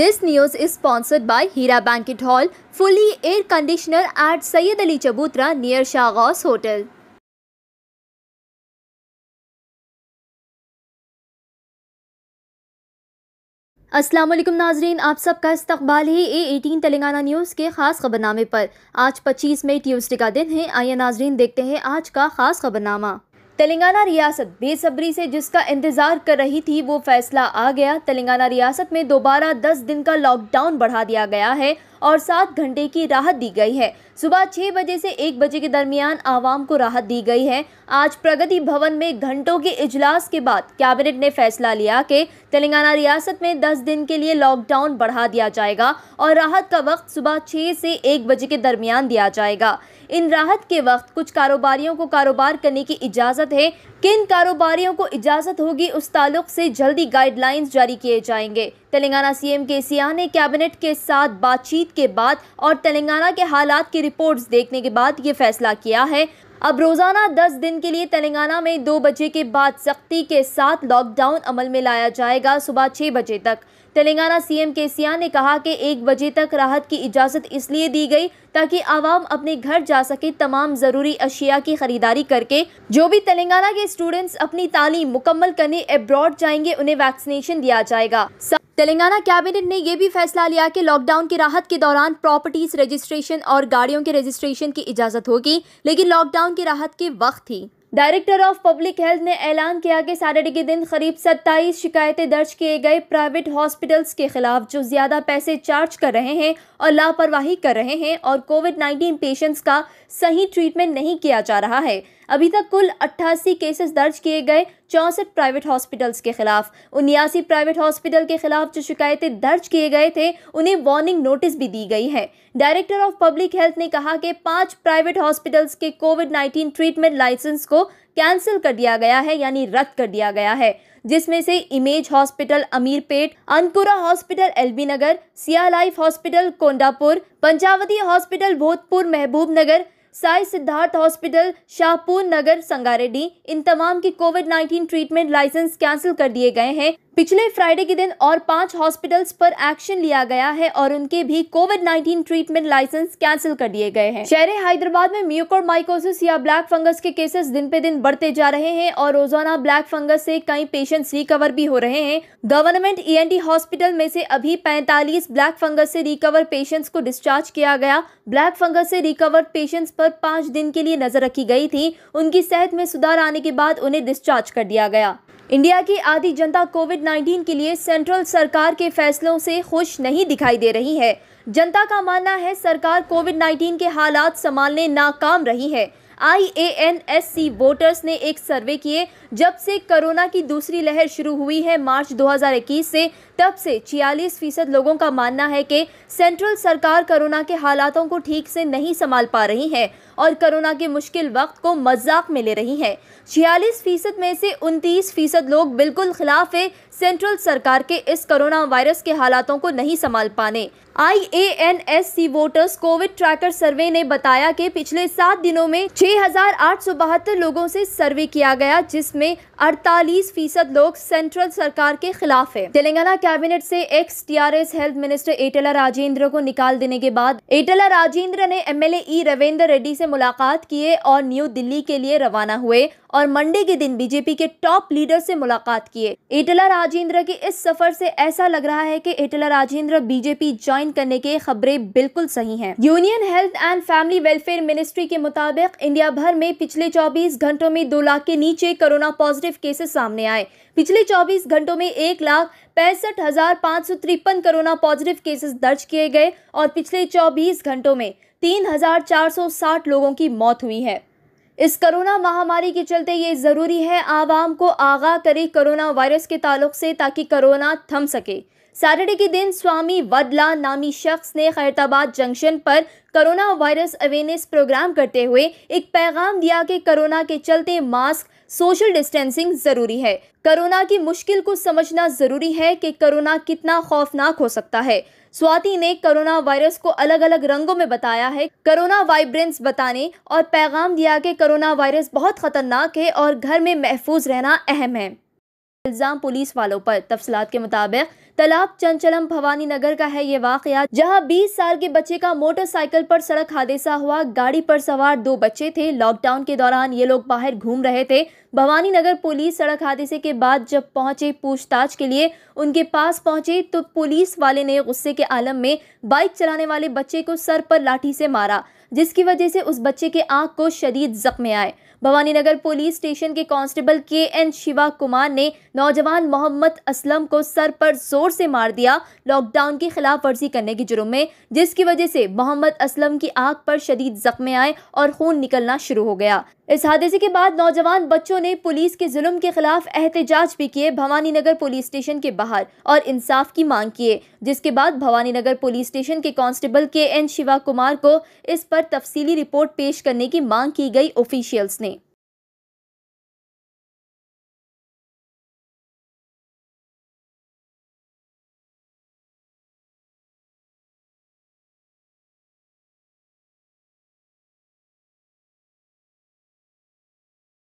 This news is sponsored by Heera banquet hall fully air conditioner at Syed Ali Chabutra near शाहगास hotel Aslam नाजरीन आप सबका इस्तबाल है A eighteen Telangana news के खास खबरनामे पर आज 25 मई ट्यूसडे का दिन है आइए नाजरीन देखते हैं आज का खास खबरनामा तेलंगाना रियासत बेसब्री से जिसका इंतजार कर रही थी वो फैसला आ गया तेलंगाना रियासत में दोबारा 10 दिन का लॉकडाउन बढ़ा दिया गया है और सात घंटे की राहत दी गई है सुबह छह बजे से एक बजे के दरमियान आवाम को राहत दी गई है आज प्रगति भवन में घंटों के इजलास के बाद कैबिनेट ने फैसला लिया कि तेलंगाना रियासत में दस दिन के लिए लॉकडाउन बढ़ा दिया जाएगा और राहत का वक्त सुबह छह से एक बजे के दरमियान दिया जाएगा इन राहत के वक्त कुछ कारोबारियों को कारोबार करने की इजाज़त है किन कारोबारियों को इजाज़त होगी उस ताल्लुक से जल्दी गाइडलाइंस जारी किए जाएंगे तेलंगाना सीएम के सिन्हा ने कैबिनेट के साथ बातचीत के बाद और तेलंगाना के हालात की रिपोर्ट्स देखने के बाद ये फैसला किया है अब रोज़ाना 10 दिन के लिए तेलंगाना में 2 बजे के बाद सख्ती के साथ लॉकडाउन अमल में लाया जाएगा सुबह 6 बजे तक तेलंगाना सीएम के सिया ने कहा कि एक बजे तक राहत की इजाज़त इसलिए दी गई ताकि आवाम अपने घर जा सके तमाम ज़रूरी अशिया की ख़रीदारी करके जो भी तेलंगाना के स्टूडेंट्स अपनी तालीम मुकम्मल करने एब्रॉड जाएंगे उन्हें वैक्सीनेशन दिया जाएगा तेलंगाना कैबिनेट ने यह भी फैसला लिया कि लॉकडाउन की राहत के दौरान प्रॉपर्टीज रजिस्ट्रेशन और गाड़ियों के रजिस्ट्रेशन की इजाज़त होगी लेकिन लॉकडाउन की राहत के वक्त ही डायरेक्टर ऑफ पब्लिक हेल्थ ने ऐलान किया कि सैटरडे के दिन करीब 27 शिकायतें दर्ज किए गए प्राइवेट हॉस्पिटल्स के खिलाफ जो ज़्यादा पैसे चार्ज कर रहे हैं और लापरवाही कर रहे हैं और कोविड 19 पेशेंट्स का सही ट्रीटमेंट नहीं किया जा रहा है अभी तक कुल अट्ठासी केसेस दर्ज किए गए चौंसठ प्राइवेट हॉस्पिटल्स के खिलाफ उन्यासी प्राइवेट हॉस्पिटल के खिलाफ जो शिकायतें दर्ज किए गए थे उन्हें वार्निंग नोटिस भी दी गई है डायरेक्टर ऑफ पब्लिक हेल्थ ने कहा कि पांच प्राइवेट हॉस्पिटल्स के कोविड 19 ट्रीटमेंट लाइसेंस को कैंसिल कर दिया गया है यानी रद्द कर दिया गया है जिसमें से image hospital Ameerpet Ankura hospital LB Nagar Sia life hospital Kondapur Panchavati hospital Bhoothpur Mahbubnagar Sai Siddhartha hospital Shahpur Nagar Sangareddy इन तमाम की कोविड 19 ट्रीटमेंट लाइसेंस कैंसिल कर दिए गए हैं पिछले फ्राइडे के दिन और पांच हॉस्पिटल्स पर एक्शन लिया गया है और उनके भी कोविड 19 ट्रीटमेंट लाइसेंस कैंसिल कर दिए गए हैं शहर हैदराबाद में म्यूकोड माइकोसिस या ब्लैक फंगस के केसेस दिन पे दिन बढ़ते जा रहे हैं और रोजाना ब्लैक फंगस से कई पेशेंट्स रिकवर भी हो रहे हैं गवर्नमेंट ई हॉस्पिटल में से अभी पैंतालीस ब्लैक फंगस से रिकवर पेशेंट्स को डिस्चार्ज किया गया ब्लैक फंगस से रिकवर पेशेंट्स पर पाँच दिन के लिए नजर रखी गई थी उनकी सेहत में सुधार आने के बाद उन्हें डिस्चार्ज कर दिया गया इंडिया की आधी जनता कोविड 19 के लिए सेंट्रल सरकार के फैसलों से खुश नहीं दिखाई दे रही है जनता का मानना है सरकार कोविड 19 के हालात संभालने नाकाम रही है आई वोटर्स ने एक सर्वे किए जब से कोरोना की दूसरी लहर शुरू हुई है मार्च 2021 से तब से 46 फीसद लोगों का मानना है कि सेंट्रल सरकार कोरोना के हालातों को ठीक से नहीं संभाल पा रही है और कोरोना के मुश्किल वक्त को मजाक में ले रही है छियालीस फीसद में से उनतीस फीसद लोग बिल्कुल खिलाफ है सेंट्रल सरकार के इस कोरोना वायरस के हालातों को नहीं संभाल पाने I A N S C voters Covid tracker survey ने बताया कि पिछले सात दिनों में छह लोगों से सर्वे किया गया जिसमें 48 फीसद लोग सेंट्रल सरकार के खिलाफ है तेलंगाना कैबिनेट से एक्स टी हेल्थ मिनिस्टर एटेला राजेंद्र को निकाल देने के बाद एटला राजेंद्र ने एल ई रविंद्र रेड्डी से से मुलाकात किए और न्यू दिल्ली के लिए रवाना हुए और मंडे के दिन बीजेपी के टॉप लीडर से मुलाकात किए एटला राजेंद्र के इस सफर से ऐसा लग रहा है कि एटला राजेंद्र बीजेपी ज्वाइन करने के खबरें बिल्कुल सही हैं। Union health and family welfare ministry के मुताबिक इंडिया भर में पिछले चौबीस घंटों में दो लाख के नीचे कोरोना पॉजिटिव केसेस सामने आए पिछले 24 घंटों में एक लाख पैंसठ हजार पाँच सौ तिरपन कोरोना पॉजिटिव केसेस दर्ज किए गए और पिछले 24 घंटों में 3,460 लोगों की मौत हुई है इस कोरोना महामारी के चलते ये ज़रूरी है आवाम को आगाह करें कोरोना वायरस के ताल्लुक से ताकि कोरोना थम सके सैटरडे के दिन स्वामी वदला नामी शख्स ने खैरताबाद जंक्शन पर कोरोना वायरस अवेयरनेस प्रोग्राम करते हुए एक पैगाम दिया कि कोरोना के चलते मास्क सोशल डिस्टेंसिंग जरूरी है कोरोना की मुश्किल को समझना जरूरी है कि कोरोना कितना खौफनाक हो सकता है स्वाति ने कोरोना वायरस को अलग अलग रंगों में बताया है कोरोना वाइब्रेंस बताने और पैगाम दिया कि कोरोना वायरस बहुत खतरनाक है और घर में महफूज रहना अहम है इल्ज़ाम पुलिस वालों पर तफसलात के मुताबिक तालाब चंचलम भवानी नगर का है ये वाकया जहाँ बीस साल के बच्चे का मोटरसाइकिल पर सड़क हादसा हुआ गाड़ी पर सवार दो बच्चे थे लॉकडाउन के दौरान ये लोग बाहर घूम रहे थे भवानी नगर पुलिस सड़क हादसे के बाद जब पहुंचे पूछताछ के लिए उनके पास पहुंचे तो पुलिस वाले ने गुस्से के आलम में बाइक चलाने वाले बच्चे को सर पर लाठी से मारा जिसकी वजह से उस बच्चे के आंख को शदीद जख्मे आए भवानी नगर पुलिस स्टेशन के constable K N Shiva Kumar ने नौजवान मोहम्मद असलम को सर पर जोर जोर से मार दिया लॉकडाउन की खिलाफ वर्जी करने के जुर्म में जिसकी वजह से मोहम्मद असलम की आग पर शदीद जख्मे आए और खून निकलना शुरू हो गया इस हादसे के बाद नौजवान बच्चों ने पुलिस के जुल्म के खिलाफ एहतजाज भी किए भवानी नगर पुलिस स्टेशन के बाहर और इंसाफ की मांग किए जिसके बाद भवानी नगर पुलिस स्टेशन के constable K N Shiva Kumar को इस पर तफसीली रिपोर्ट पेश करने की मांग की गई ऑफिशियल्स ने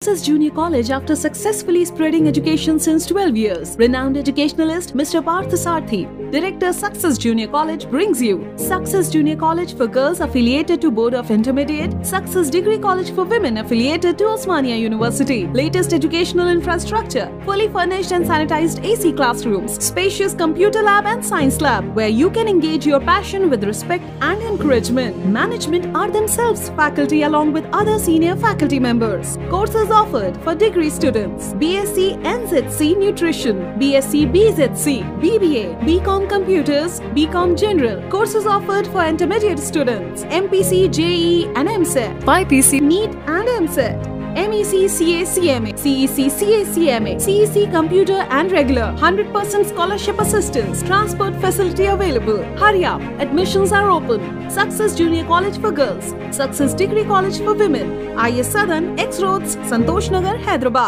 Texas Junior College after successfully spreading education since 12 years. Renowned educationalist Mr. Partha Sarthi, Director Success Junior College brings you Success Junior College for girls affiliated to Board of Intermediate, Success Degree College for women affiliated to Osmania University. Latest educational infrastructure, fully furnished and sanitized AC classrooms, spacious computer lab and science lab where you can engage your passion with respect and encouragement. Management are themselves faculty along with other senior faculty members. Courses is offered for degree students BSc NZC Nutrition, BSc BZC, BBA, BCom Computers, BCom General. Courses offered for intermediate students MPC, JE, and MSET, 5PC, NEET, and MSET. MEC CACMA, CEC CACMA, CEC Computer and Regular, 100% scholarship assistance, transport facility available. Hurry up, admissions are open. Success Junior College for Girls, Success Degree College for Women, IS Southern, X Roads, Santosh Nagar, Hyderabad.